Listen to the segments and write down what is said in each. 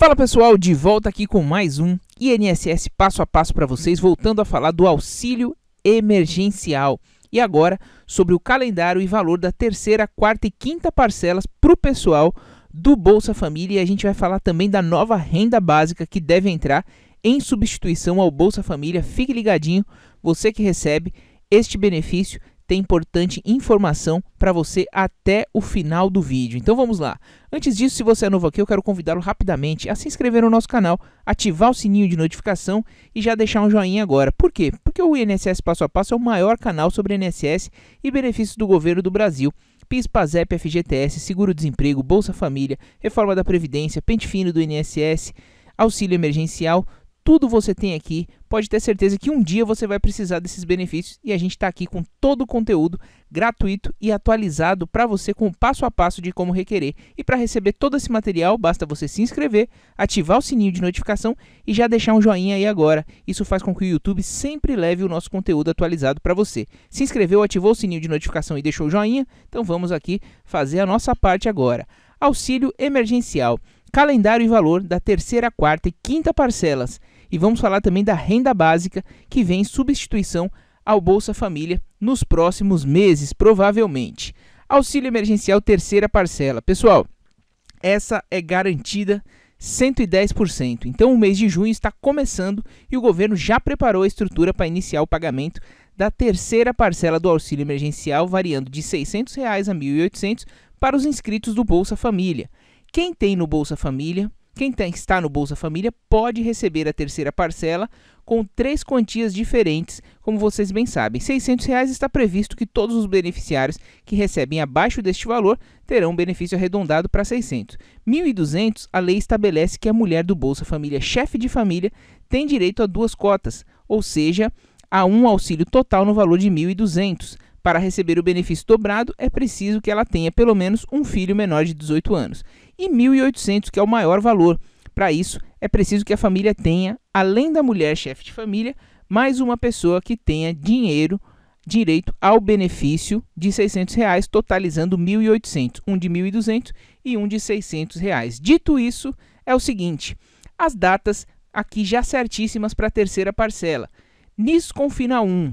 Fala pessoal, de volta aqui com mais um INSS passo a passo para vocês, voltando a falar do auxílio emergencial. E agora sobre o calendário e valor da terceira, quarta e quinta parcelas para o pessoal do Bolsa Família. E a gente vai falar também da nova renda básica que deve entrar em substituição ao Bolsa Família. Fique ligadinho, você que recebe este benefício tem importante informação para você até o final do vídeo. Então vamos lá. Antes disso, se você é novo aqui, eu quero convidá-lo rapidamente a se inscrever no nosso canal, ativar o sininho de notificação e já deixar um joinha agora. Por quê? Porque o INSS Passo a Passo é o maior canal sobre INSS e benefícios do governo do Brasil. PIS, PASEP, FGTS, Seguro-Desemprego, Bolsa Família, Reforma da Previdência, Pente Fino do INSS, Auxílio Emergencial, tudo você tem aqui. Pode ter certeza que um dia você vai precisar desses benefícios e a gente está aqui com todo o conteúdo gratuito e atualizado para você com o passo a passo de como requerer. E para receber todo esse material, basta você se inscrever, ativar o sininho de notificação e já deixar um joinha aí agora. Isso faz com que o YouTube sempre leve o nosso conteúdo atualizado para você. Se inscreveu, ativou o sininho de notificação e deixou o joinha? Então vamos aqui fazer a nossa parte agora. Auxílio emergencial calendário e valor da terceira, quarta e quinta parcelas e vamos falar também da renda básica que vem em substituição ao Bolsa Família nos próximos meses, provavelmente. Auxílio emergencial terceira parcela. Pessoal, essa é garantida 110%. Então, o mês de junho está começando e o governo já preparou a estrutura para iniciar o pagamento da terceira parcela do auxílio emergencial, variando de R$ 600 reais a R$ 1.800 para os inscritos do Bolsa Família. Quem tem no Bolsa Família quem está no Bolsa Família pode receber a terceira parcela com três quantias diferentes, como vocês bem sabem. R$ reais está previsto que todos os beneficiários que recebem abaixo deste valor terão benefício arredondado para 600. R$ 1.200, a lei estabelece que a mulher do Bolsa Família, chefe de família, tem direito a duas cotas, ou seja, a um auxílio total no valor de R$ 1.200 para receber o benefício dobrado, é preciso que ela tenha pelo menos um filho menor de 18 anos. E 1.800, que é o maior valor. Para isso, é preciso que a família tenha, além da mulher chefe de família, mais uma pessoa que tenha dinheiro direito ao benefício de 600 reais, totalizando 1.800, um de 1.200 e um de 600 reais. Dito isso, é o seguinte: as datas aqui já certíssimas para a terceira parcela. NIS Confina 1,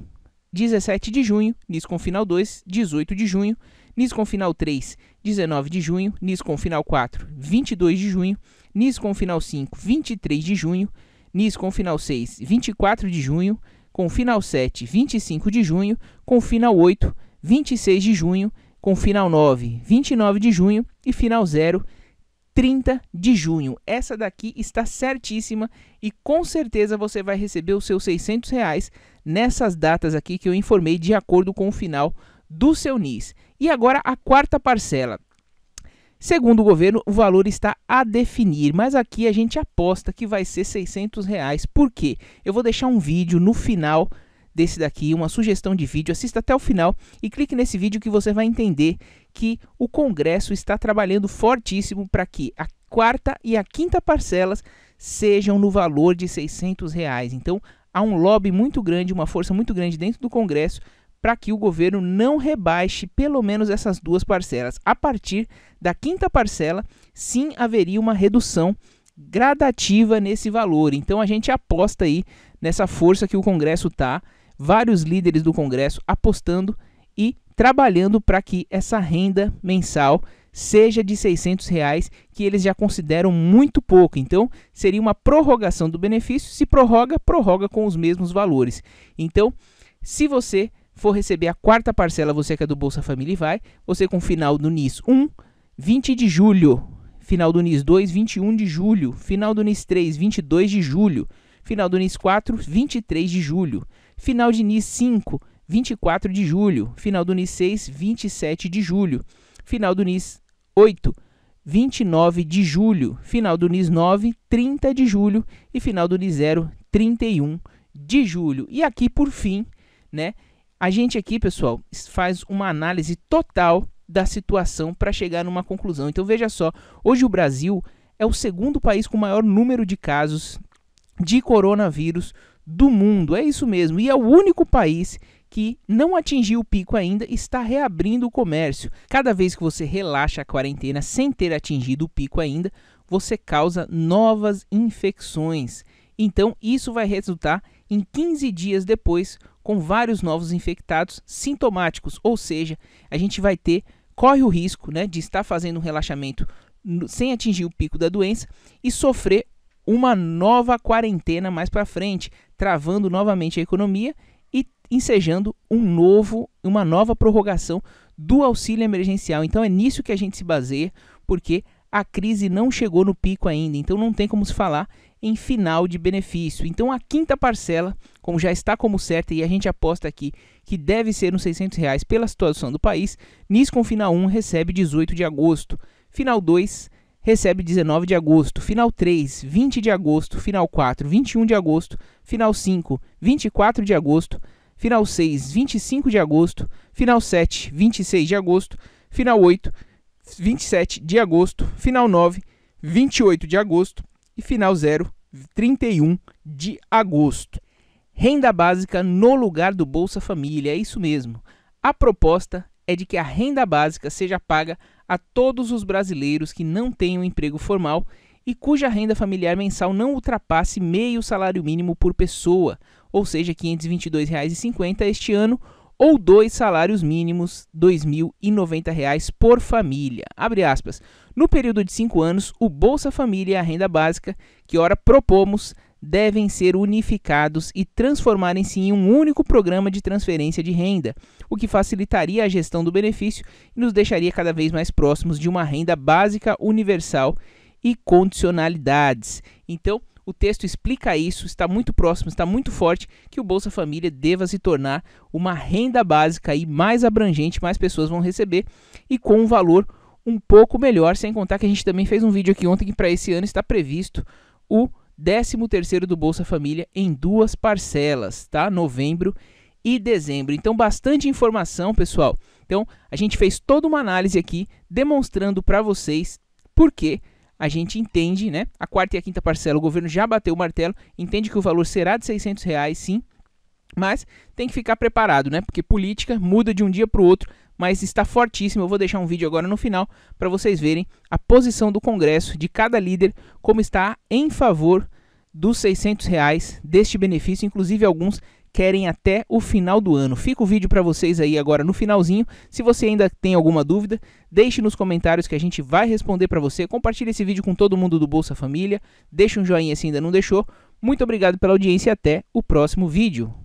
17 de junho, NIS com final 2, 18 de junho, NIS com final 3, 19 de junho, NIS com final 4, 22 de junho, NIS com final 5, 23 de junho, NIS com final 6, 24 de junho, com final 7, 25 de junho, com final 8, 26 de junho, com final 9, 29 de junho e final 0, 30 de junho. Essa daqui está certíssima e com certeza você vai receber os seus 600 reais nessas datas aqui que eu informei de acordo com o final do seu NIS. E agora a quarta parcela. Segundo o governo, o valor está a definir, mas aqui a gente aposta que vai ser 600 reais. Por quê? Eu vou deixar um vídeo no final desse daqui, uma sugestão de vídeo, assista até o final e clique nesse vídeo que você vai entender que o Congresso está trabalhando fortíssimo para que a quarta e a quinta parcelas sejam no valor de 600 reais. Então, há um lobby muito grande, uma força muito grande dentro do Congresso para que o governo não rebaixe pelo menos essas duas parcelas. A partir da quinta parcela, sim haveria uma redução gradativa nesse valor. Então a gente aposta aí nessa força que o Congresso tá, vários líderes do Congresso apostando e trabalhando para que essa renda mensal seja de 600 reais, que eles já consideram muito pouco. Então, seria uma prorrogação do benefício. Se prorroga, prorroga com os mesmos valores. Então, se você for receber a quarta parcela, você que é do Bolsa Família e vai, você com final do NIS 1, 20 de julho, final do NIS 2, 21 de julho, final do NIS 3, 22 de julho, final do NIS 4, 23 de julho, final de NIS 5, 24 de julho, final do NIS 6, 27 de julho, final do NIS 8, 29 de julho, final do NIS 9, 30 de julho e final do NIS 0, 31 de julho. E aqui, por fim, né, a gente aqui, pessoal, faz uma análise total da situação para chegar numa conclusão. Então veja só, hoje o Brasil é o segundo país com maior número de casos de coronavírus do mundo. É isso mesmo. E é o único país que não atingiu o pico ainda está reabrindo o comércio. Cada vez que você relaxa a quarentena sem ter atingido o pico ainda, você causa novas infecções. Então, isso vai resultar em 15 dias depois com vários novos infectados sintomáticos, ou seja, a gente vai ter corre o risco, né, de estar fazendo um relaxamento sem atingir o pico da doença e sofrer uma nova quarentena mais para frente, travando novamente a economia ensejando um novo, uma nova prorrogação do auxílio emergencial. Então é nisso que a gente se baseia, porque a crise não chegou no pico ainda, então não tem como se falar em final de benefício. Então a quinta parcela, como já está como certa e a gente aposta aqui que deve ser uns 600 reais pela situação do país, Niscom Final 1 recebe 18 de agosto, Final 2 recebe 19 de agosto, Final 3 20 de agosto, Final 4 21 de agosto, Final 5 24 de agosto, final 6, 25 de agosto, final 7, 26 de agosto, final 8, 27 de agosto, final 9, 28 de agosto e final 0, 31 de agosto. Renda básica no lugar do Bolsa Família, é isso mesmo. A proposta é de que a renda básica seja paga a todos os brasileiros que não tenham emprego formal e cuja renda familiar mensal não ultrapasse meio salário mínimo por pessoa, ou seja, R$ 522,50 este ano, ou dois salários mínimos, R$ 2.090 por família. Abre aspas. No período de cinco anos, o Bolsa Família e a renda básica, que ora propomos, devem ser unificados e transformarem-se em um único programa de transferência de renda, o que facilitaria a gestão do benefício e nos deixaria cada vez mais próximos de uma renda básica universal e condicionalidades. Então, o texto explica isso, está muito próximo, está muito forte que o Bolsa Família deva se tornar uma renda básica e mais abrangente, mais pessoas vão receber e com um valor um pouco melhor, sem contar que a gente também fez um vídeo aqui ontem que para esse ano está previsto o 13º do Bolsa Família em duas parcelas, tá? Novembro e dezembro. Então, bastante informação, pessoal. Então, a gente fez toda uma análise aqui demonstrando para vocês por que a gente entende, né? A quarta e a quinta parcela, o governo já bateu o martelo, entende que o valor será de 600 reais, sim, mas tem que ficar preparado, né? Porque política muda de um dia para o outro, mas está fortíssimo. Eu vou deixar um vídeo agora no final para vocês verem a posição do Congresso, de cada líder, como está em favor dos 600 reais deste benefício, inclusive alguns querem até o final do ano. Fica o vídeo para vocês aí agora no finalzinho. Se você ainda tem alguma dúvida, deixe nos comentários que a gente vai responder para você. Compartilhe esse vídeo com todo mundo do Bolsa Família. Deixe um joinha se ainda não deixou. Muito obrigado pela audiência e até o próximo vídeo.